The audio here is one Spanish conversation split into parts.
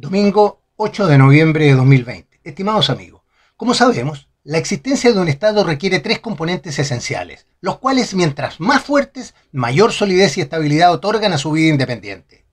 Domingo 8 de noviembre de 2020. Estimados amigos, como sabemos, la existencia de un Estado requiere tres componentes esenciales, los cuales mientras más fuertes, mayor solidez y estabilidad otorgan a su vida independiente.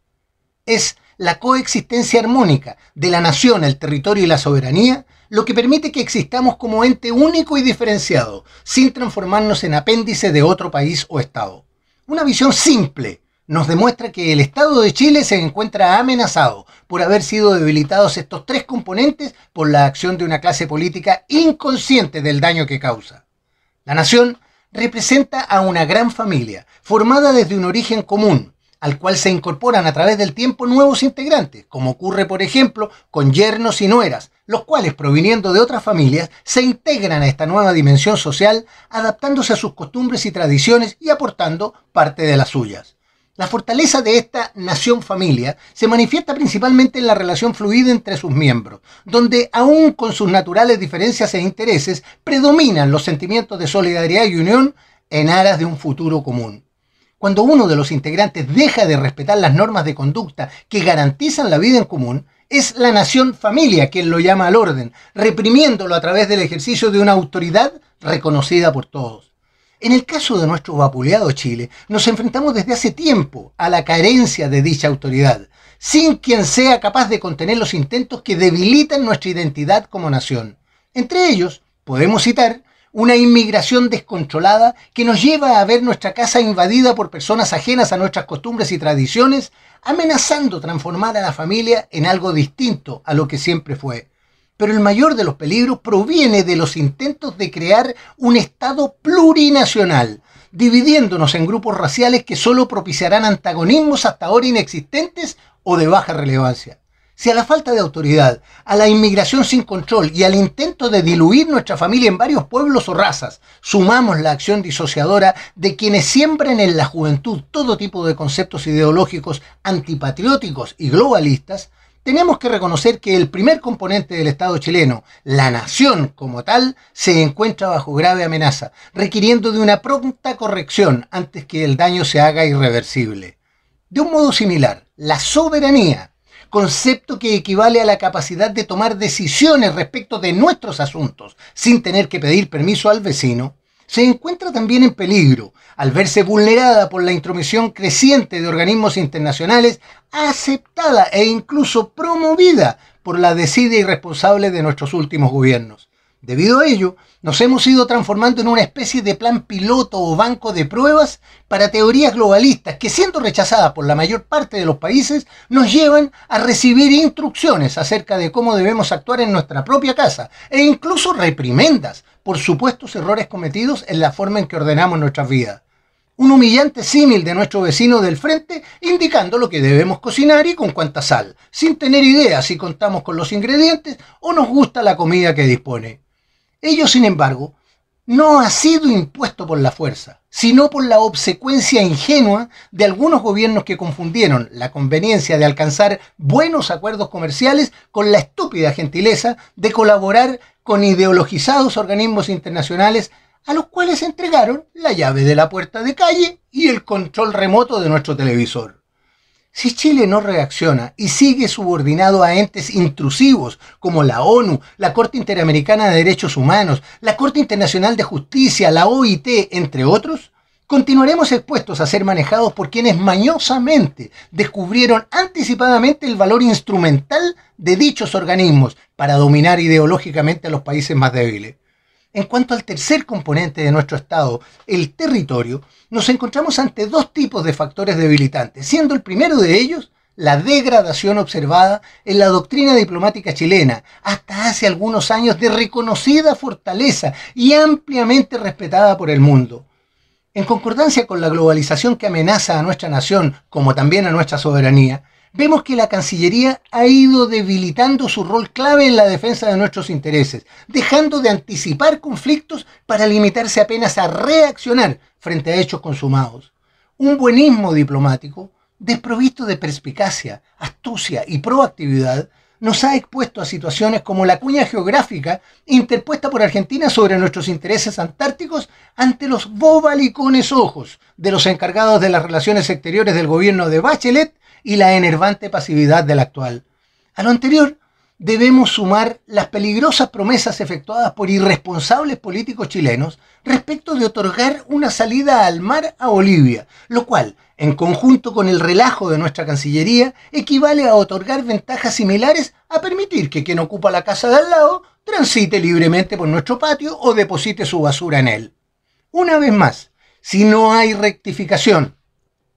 Es la coexistencia armónica de la nación, el territorio y la soberanía lo que permite que existamos como ente único y diferenciado, sin transformarnos en apéndice de otro país o Estado. Una visión simple, nos demuestra que el Estado de Chile se encuentra amenazado por haber sido debilitados estos tres componentes por la acción de una clase política inconsciente del daño que causa. La nación representa a una gran familia, formada desde un origen común, al cual se incorporan a través del tiempo nuevos integrantes, como ocurre por ejemplo con yernos y nueras, los cuales proviniendo de otras familias se integran a esta nueva dimensión social, adaptándose a sus costumbres y tradiciones y aportando parte de las suyas. La fortaleza de esta nación familia se manifiesta principalmente en la relación fluida entre sus miembros, donde aún con sus naturales diferencias e intereses predominan los sentimientos de solidaridad y unión en aras de un futuro común. Cuando uno de los integrantes deja de respetar las normas de conducta que garantizan la vida en común, es la nación familia quien lo llama al orden, reprimiéndolo a través del ejercicio de una autoridad reconocida por todos. En el caso de nuestro vapuleado Chile, nos enfrentamos desde hace tiempo a la carencia de dicha autoridad, sin quien sea capaz de contener los intentos que debilitan nuestra identidad como nación. Entre ellos, podemos citar una inmigración descontrolada que nos lleva a ver nuestra casa invadida por personas ajenas a nuestras costumbres y tradiciones, amenazando transformar a la familia en algo distinto a lo que siempre fue. Pero el mayor de los peligros proviene de los intentos de crear un Estado plurinacional, dividiéndonos en grupos raciales que solo propiciarán antagonismos hasta ahora inexistentes o de baja relevancia. Si a la falta de autoridad, a la inmigración sin control y al intento de diluir nuestra familia en varios pueblos o razas, sumamos la acción disociadora de quienes siembran en la juventud todo tipo de conceptos ideológicos antipatrióticos y globalistas, tenemos que reconocer que el primer componente del Estado chileno, la nación como tal, se encuentra bajo grave amenaza, requiriendo de una pronta corrección antes que el daño se haga irreversible. De un modo similar, la soberanía, concepto que equivale a la capacidad de tomar decisiones respecto de nuestros asuntos, sin tener que pedir permiso al vecino, se encuentra también en peligro al verse vulnerada por la intromisión creciente de organismos internacionales aceptada e incluso promovida por la desidia irresponsable de nuestros últimos gobiernos. Debido a ello, nos hemos ido transformando en una especie de plan piloto o banco de pruebas para teorías globalistas que, siendo rechazadas por la mayor parte de los países, nos llevan a recibir instrucciones acerca de cómo debemos actuar en nuestra propia casa e incluso reprimendas por supuestos errores cometidos en la forma en que ordenamos nuestras vidas. Un humillante símil de nuestro vecino del frente indicando lo que debemos cocinar y con cuánta sal, sin tener idea si contamos con los ingredientes o nos gusta la comida que dispone. Ello, sin embargo, no ha sido impuesto por la fuerza sino por la obsecuencia ingenua de algunos gobiernos que confundieron la conveniencia de alcanzar buenos acuerdos comerciales con la estúpida gentileza de colaborar con ideologizados organismos internacionales a los cuales entregaron la llave de la puerta de calle y el control remoto de nuestro televisor. Si Chile no reacciona y sigue subordinado a entes intrusivos como la ONU, la Corte Interamericana de Derechos Humanos, la Corte Internacional de Justicia, la OIT, entre otros, continuaremos expuestos a ser manejados por quienes mañosamente descubrieron anticipadamente el valor instrumental de dichos organismos para dominar ideológicamente a los países más débiles. En cuanto al tercer componente de nuestro Estado, el territorio, nos encontramos ante dos tipos de factores debilitantes, siendo el primero de ellos la degradación observada en la doctrina diplomática chilena, hasta hace algunos años de reconocida fortaleza y ampliamente respetada por el mundo. En concordancia con la globalización que amenaza a nuestra nación, como también a nuestra soberanía, vemos que la Cancillería ha ido debilitando su rol clave en la defensa de nuestros intereses, dejando de anticipar conflictos para limitarse apenas a reaccionar frente a hechos consumados. Un buenismo diplomático, desprovisto de perspicacia, astucia y proactividad, nos ha expuesto a situaciones como la cuña geográfica interpuesta por Argentina sobre nuestros intereses antárticos ante los bobalicones ojos de los encargados de las relaciones exteriores del gobierno de Bachelet y la enervante pasividad del actual. A lo anterior debemos sumar las peligrosas promesas efectuadas por irresponsables políticos chilenos respecto de otorgar una salida al mar a Bolivia, lo cual, en conjunto con el relajo de nuestra Cancillería, equivale a otorgar ventajas similares a permitir que quien ocupa la casa de al lado transite libremente por nuestro patio o deposite su basura en él. Una vez más, si no hay rectificación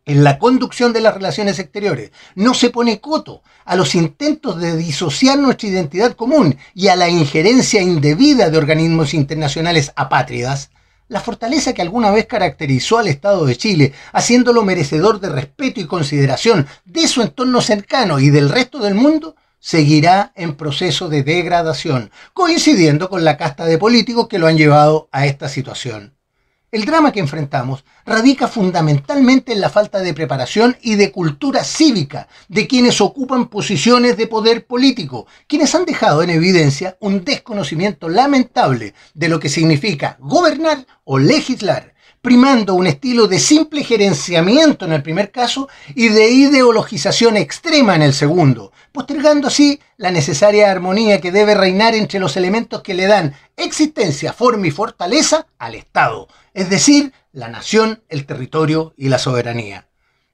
en la conducción de las relaciones exteriores. No se pone coto a los intentos de disociar nuestra identidad común y a la injerencia indebida de organismos internacionales apátridas. La fortaleza que alguna vez caracterizó al Estado de Chile, haciéndolo merecedor de respeto y consideración de su entorno cercano y del resto del mundo, seguirá en proceso de degradación, coincidiendo con la casta de políticos que lo han llevado a esta situación. El drama que enfrentamos radica fundamentalmente en la falta de preparación y de cultura cívica de quienes ocupan posiciones de poder político, quienes han dejado en evidencia un desconocimiento lamentable de lo que significa gobernar o legislar, primando un estilo de simple gerenciamiento en el primer caso y de ideologización extrema en el segundo, postergando así la necesaria armonía que debe reinar entre los elementos que le dan existencia, forma y fortaleza al Estado es decir, la nación, el territorio y la soberanía.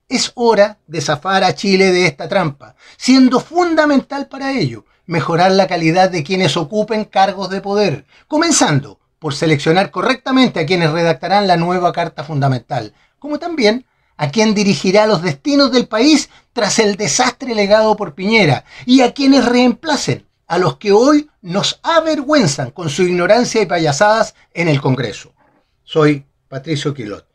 Es hora de zafar a Chile de esta trampa, siendo fundamental para ello mejorar la calidad de quienes ocupen cargos de poder, comenzando por seleccionar correctamente a quienes redactarán la nueva Carta Fundamental, como también a quien dirigirá los destinos del país tras el desastre legado por Piñera y a quienes reemplacen a los que hoy nos avergüenzan con su ignorancia y payasadas en el Congreso. Soy Patricio Quilot.